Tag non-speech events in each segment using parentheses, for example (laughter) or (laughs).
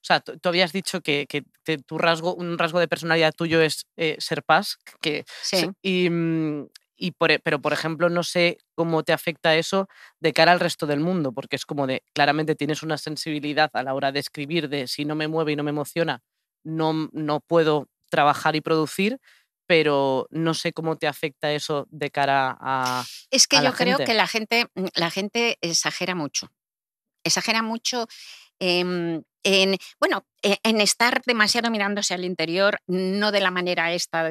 O sea, tú habías dicho que, tu rasgo, un rasgo de personalidad tuyo es eh, ser paz, que, sí. y, mm, e, pero por ejemplo no sé cómo te afecta eso de cara al resto del mundo, porque es como de, claramente tienes una sensibilidad a la hora de escribir, de si no me mueve y no me emociona, no, no puedo trabajar y producir, pero no sé cómo te afecta eso de cara a... Es que yo creo que la gente, mm, la gente exagera mucho. Exagera mucho Em, en, bueno, e, en estar demasiado mirándose al interior, no de la manera esta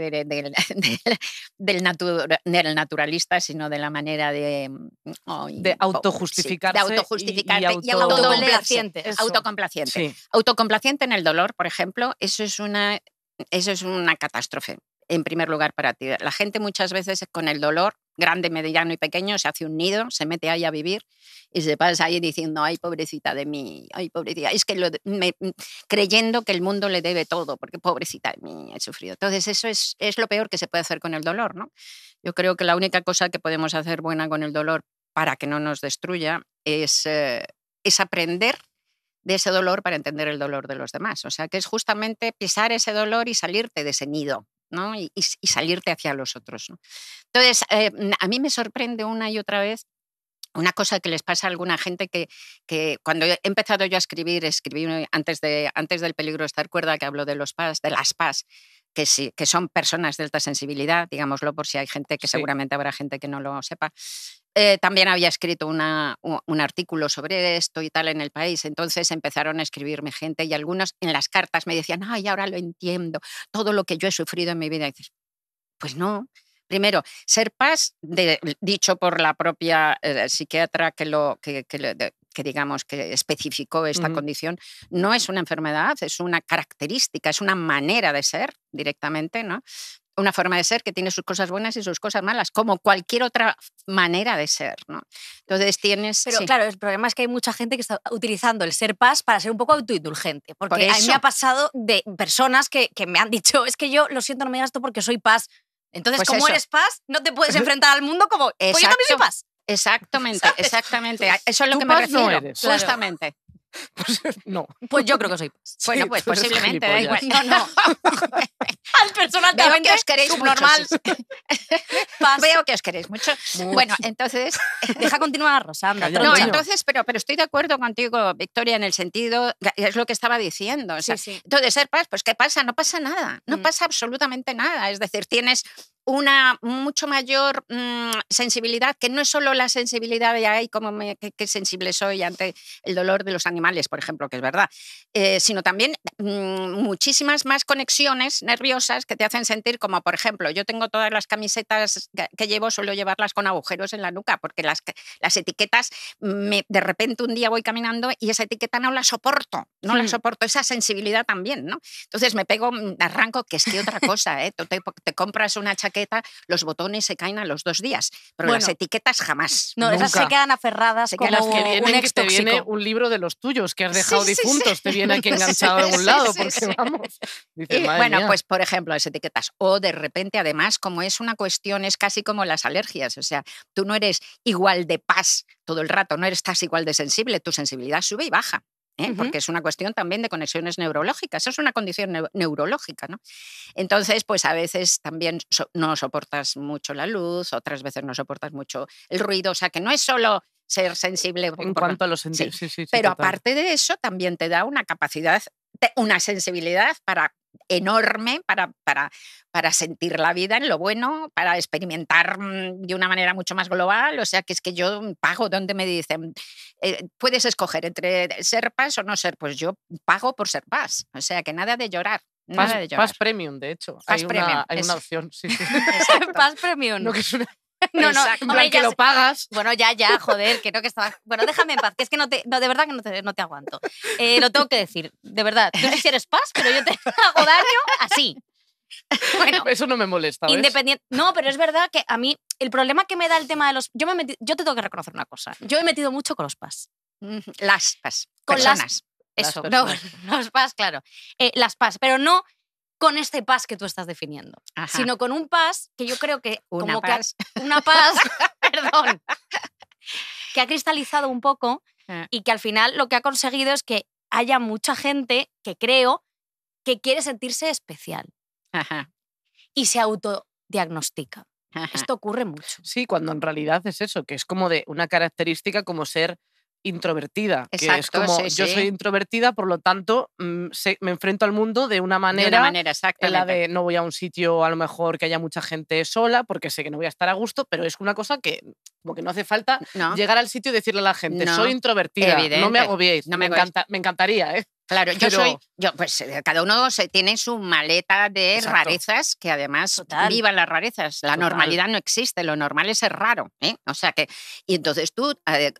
(laughs) del, naturalista, sino de la manera de... Em, de autojustificarse. y, autocomplaciente. Autocomplaciente. en el dolor, por ejemplo, eso es una eso es una catástrofe en primer lugar para ti. La gente muchas veces con el dolor, grande, mediano y pequeño, se hace un nido, se mete ahí a vivir y se pasa ahí diciendo, ay, pobrecita de mí, ay, pobrecita, es que mm, creyendo que el mundo le debe todo, porque pobrecita de mí, he sufrido. Entonces, eso es, lo peor que se puede hacer con el dolor, ¿no? Yo creo que la única cosa que podemos hacer buena con el dolor para que no nos destruya es, eh, es aprender de ese dolor para entender el dolor de los demás. O sea, que es justamente pisar ese dolor y salirte de ese nido, ¿no? Y, salirte hacia los otros. Entonces, eh, a mí me sorprende una y otra vez una cosa que les pasa a alguna gente que, cuando he empezado yo a escribir, escribí antes, de, antes del peligro estar cuerda, que hablo de los PAS, de las PAS, que, que son personas de alta sensibilidad, digámoslo por si hay gente que seguramente habrá gente que no lo sepa, eh, también había escrito un artículo sobre esto y tal en el país. Entonces empezaron a escribirme gente y algunos en las cartas me decían, ay, ahora lo entiendo, todo lo que yo he sufrido en mi vida. pues no. Primero, ser paz, de, dicho por la propia eh, psiquiatra que lo, que, digamos que especificó esta condición, no es una enfermedad, es una característica, es una manera de ser directamente, ¿no? una forma de ser que tiene sus cosas buenas y sus cosas malas, como cualquier otra manera de ser, ¿no? Entonces tienes... Pero claro, el problema es que hay mucha gente que está utilizando el ser paz para ser un poco autoindulgente, porque a mí me ha pasado de personas que, me han dicho, es que yo lo siento, no me digas esto porque soy paz. Entonces, pues como eres paz, no te puedes enfrentar al mundo como, Exacto. pues yo también soy paz. (laughs) Exactamente, exactamente. Eso es lo que me refiero. Justamente. (laughs) Pues eh, no. Pues yo creo que soy. (laughs) bueno, pues posiblemente, igual. No, no. (laughs) Al Veo que os queréis subnormal. Veo que os queréis mucho. Bueno, entonces. Deja continuar, Rosanda. no, entonces, pero, pero estoy de acuerdo contigo, Victoria, en el sentido. Es lo que estaba diciendo. Entonces, ser paz, pues ¿qué pasa? No pasa nada. No mm. pasa absolutamente nada. Es decir, tienes una mucho mayor mm, sensibilidad, que no es solo la sensibilidad de ahí como que, sensible soy ante el dolor de los animales, por ejemplo, que es verdad, eh, sino también mm, muchísimas más conexiones nerviosas que te hacen sentir como, por ejemplo, yo tengo todas las camisetas que, llevo, suelo llevarlas con agujeros en la nuca, porque las, las etiquetas, de repente un día voy caminando y esa etiqueta no la soporto, no la soporto, esa sensibilidad también, ¿no? Entonces me pego, mm, arranco, que es que otra cosa, ¿eh? te compras una chaqueta los botones se caen a los dos días, pero las etiquetas jamás. No, esas se quedan aferradas se como que un viene un libro de los tuyos que has dejado difuntos, te viene aquí (laughs) enganchado a un lado, porque bueno, pues por ejemplo, las etiquetas. O de repente, además, como es una cuestión, es casi como las alergias, o sea, tú no eres igual de paz todo el rato, no eres estás igual de sensible, tu sensibilidad sube y baja. ¿eh? porque es una cuestión también de conexiones neurológicas, es una condición neurológica. ¿no? Entonces, pues a veces también no soportas mucho la luz, otras veces no soportas mucho el ruido, o sea que no es solo ser sensible. En cuanto a los sentidos, sí. Pero aparte de eso, también te da una capacidad, una sensibilidad para enorme para, para, para sentir la vida en lo bueno, para experimentar mm, de una manera mucho más global. O sea, que es que yo pago donde me dicen, eh, puedes escoger entre ser paz o no ser, pues yo pago por ser paz. O sea, que nada de llorar. Nada de llorar. Paz Premium, de hecho. hay, una, opción. Sí, (laughs) (laughs) Paz Premium. (laughs) no, no, en que lo pagas. Bueno, ya, ya, joder, que que estaba. Bueno, déjame en paz, que es que no te, no, de verdad que no te, no te aguanto. Eh, lo tengo que decir, de verdad. Tú no si eres paz, pero yo te (laughs) hago daño así. Bueno, eso no me molesta. Independiente. No, pero es verdad que a mí el problema que me da el tema de los, yo me yo te tengo que reconocer una cosa. Yo he metido mucho con los pas. Mm, las pas. Con personas. las eso, no, (laughs) los pas, claro. Eh, las pas, pero no con este paz que tú estás definiendo, sino con un paz que yo creo que (laughs) una (laughs) una (laughs) perdón, que ha cristalizado un poco eh. y que al final lo que ha conseguido es que haya mucha gente que creo que quiere sentirse especial y se autodiagnostica. Esto ocurre mucho. Sí, cuando en realidad es eso, que es como de una característica como ser introvertida. que es como yo soy introvertida, por lo tanto mm, me enfrento al mundo de una manera. De manera, la de no voy a un sitio a lo mejor que haya mucha gente sola porque sé que no voy a estar a gusto, pero es una cosa que como que no hace falta llegar al sitio y decirle a la gente, soy introvertida, no me agobiéis. me, encanta, me encantaría, ¿eh? Claro, yo soy, yo, pues eh, cada uno se tiene su maleta de rarezas, que además viva vivan las rarezas. La normalidad no existe, lo normal es ser raro. ¿eh? O sea que, y entonces tú eh,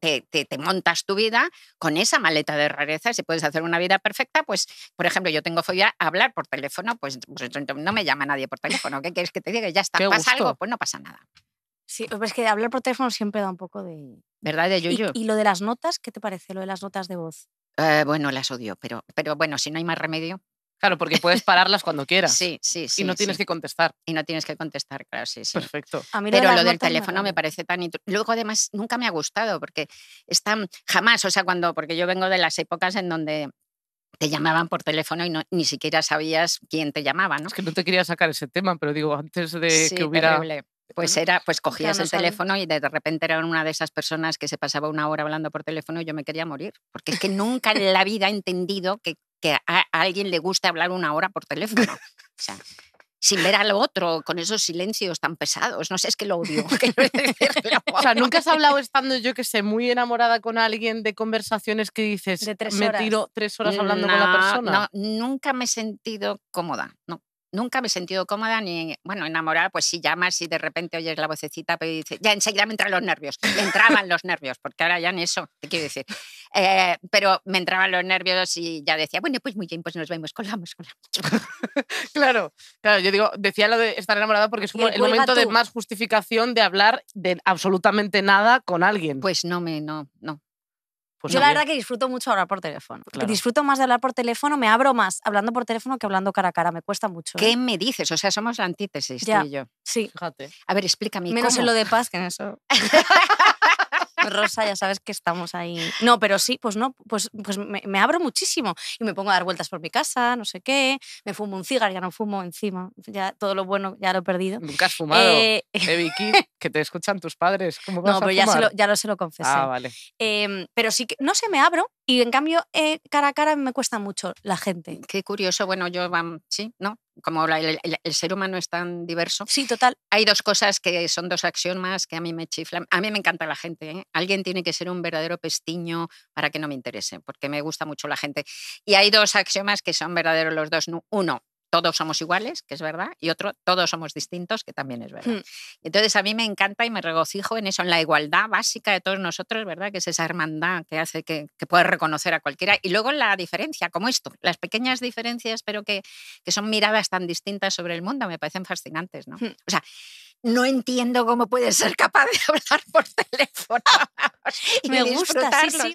te, montas tu vida con esa maleta de rarezas y puedes hacer una vida perfecta. Pues, por ejemplo, yo tengo fobia a hablar por teléfono, pues, pues no me llama nadie por teléfono. ¿Qué quieres que te diga? Ya está, pasa algo, pues no pasa nada. Sí, pues es que hablar por teléfono siempre da un poco de. ¿Verdad, de y lo de las notas, ¿qué te parece lo de las notas de voz? Eh, bueno, las odio, pero, pero bueno, si no hay más remedio. Claro, porque puedes pararlas cuando (laughs) quieras. sí, sí, sí. Y no tienes que contestar. Y no tienes que contestar, claro, sí, sí. Perfecto. pero lo del teléfono me, parece tan... Luego, además, nunca me ha gustado porque es tan... Jamás, o sea, cuando... Porque yo vengo de las épocas en donde te llamaban por teléfono y ni siquiera sabías quién te llamaba, ¿no? Es que no te quería sacar ese tema, pero digo, antes de que hubiera... Pues era, pues cogías el teléfono y de repente era una de esas personas que se pasaba una hora hablando por teléfono y yo me quería morir, porque es que nunca en la vida he entendido que, a alguien le guste hablar una hora por teléfono. O sea, sin ver al otro, con esos silencios tan pesados. No sé, es que lo odio. (laughs) o sea, nunca has hablado (laughs) estando, yo que sé, muy enamorada con alguien de conversaciones que dices, tres me tiro tres horas hablando con la persona. No, nunca me he sentido cómoda, no nunca me he sentido cómoda ni, bueno, enamorada, pues si llamas y de repente oyes la vocecita, pero pues, dices, ya enseguida me entran los nervios, me entraban los nervios, porque ahora ya en eso, te quiero decir. Eh, pero me entraban los nervios y ya decía, bueno, pues muy bien, pues nos vemos, colamos, colamos. (laughs) claro, claro, yo digo, decía lo de estar enamorada porque es el, momento de más justificación de hablar de absolutamente nada con alguien. Pues no me, no, no, pues yo la verdad que disfruto mucho hablar por teléfono. Disfruto más de hablar por teléfono, me abro más hablando por teléfono que hablando cara a cara, me cuesta mucho. ¿Qué ¿eh? me dices? O sea, somos antítesis tú y yo. Sí. A ver, explícame. Menos en lo de paz que en eso. (laughs) rosa, ya sabes que estamos ahí. No, pero sí, pues no, pues, pues me, abro muchísimo y me pongo a dar vueltas por mi casa, no sé qué, me fumo un cigarro, ya no fumo encima, ya todo lo bueno ya lo he perdido. Nunca has fumado, eh... (laughs) Vicky, que te escuchan tus padres. ¿Cómo vas no, pero a ya, se lo, ya lo se lo confesé. Ah, vale. Em, pero sí que, no sé, me abro y en cambio, eh, cara a cara me cuesta mucho la gente. Qué curioso. Bueno, yo, sí, ¿no? Como el, ser humano es tan diverso. Sí, total. Hay dos cosas que son dos axiomas que a mí me chiflan. A mí me encanta la gente. ¿eh? Alguien tiene que ser un verdadero pestiño para que no me interese, porque me gusta mucho la gente. Y hay dos axiomas que son verdaderos los dos. Uno, todos somos iguales, que es verdad, y otro, todos somos distintos, que también es verdad. Hmm. Entonces, a mí me encanta y me regocijo en eso, en la igualdad básica de todos nosotros, ¿verdad? Que es esa hermandad que hace que, que reconocer a cualquiera. Y luego la diferencia, como esto, las pequeñas diferencias, pero que, son miradas tan distintas sobre el mundo, me parecen fascinantes, ¿no? Hmm. O sea, no entiendo cómo puedes ser capaz de (laughs) hablar por teléfono (laughs) y me gusta,